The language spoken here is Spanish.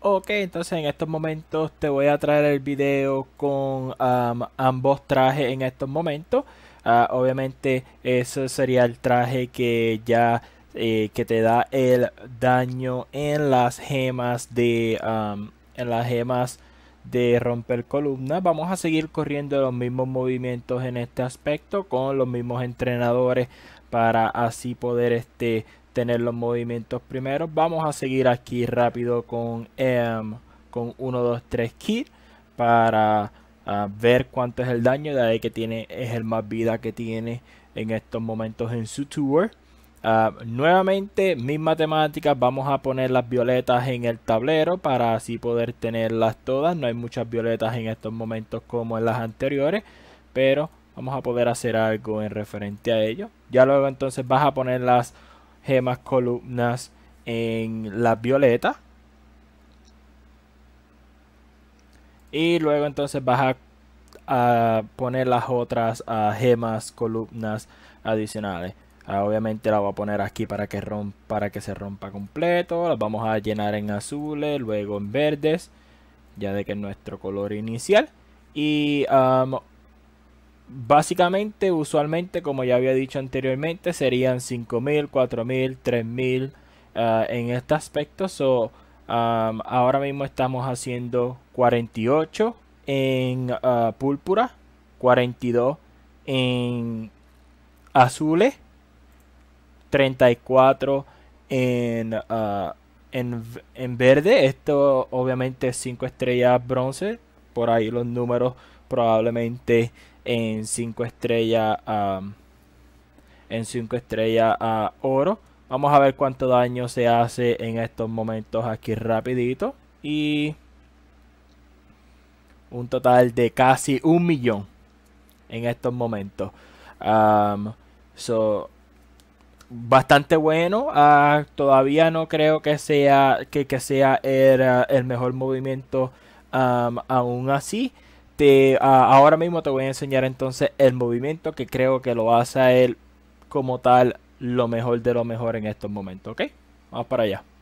Ok, entonces en estos momentos te voy a traer el video con ambos trajes en estos momentos. Ah, obviamente ese sería el traje que ya eh, que te da el daño en las gemas de en las gemas de romper columnas. Vamos a seguir corriendo los mismos movimientos en este aspecto con los mismos entrenadores para así poder este tener los movimientos primero. Vamos a seguir aquí rápido con, em, con 1, 2, 3 kit para ah, ver cuánto es el daño. De ahí que tiene es el más vida que tiene en estos momentos en su tour. Ah, nuevamente, mis matemáticas, vamos a poner las violetas en el tablero para así poder tenerlas todas. No hay muchas violetas en estos momentos como en las anteriores, pero vamos a poder hacer algo en referente a ello. Ya luego entonces vas a poner las gemas columnas en la violeta Y luego entonces vas a, poner las otras gemas, columnas adicionales. Ah, obviamente la voy a poner aquí para que, rompa, para que se rompa completo. Las vamos a llenar en azules, luego en verdes, ya de que es nuestro color inicial. Y um, Básicamente, usualmente, como ya había dicho anteriormente, serían 5.000, 4.000, 3.000 en este aspecto. So, ahora mismo estamos haciendo 48 en ah, púrpura, 42 en azules, 34 ah, en, verde. Esto obviamente es 5 estrellas bronce, por ahí los números probablemente en 5 estrellas a, ah, en 5 estrellas a ah, oro. Vamos a ver cuánto daño se hace en estos momentos aquí rapidito. Y un total de casi un millón en estos momentos. bastante bueno. Ah, todavía no creo que sea, que, sea el, el mejor movimiento aún así. Este, ahora mismo te voy a enseñar entonces el movimiento que creo que lo hace a él como tal lo mejor de lo mejor en estos momentos, ¿ok? Vamos para allá.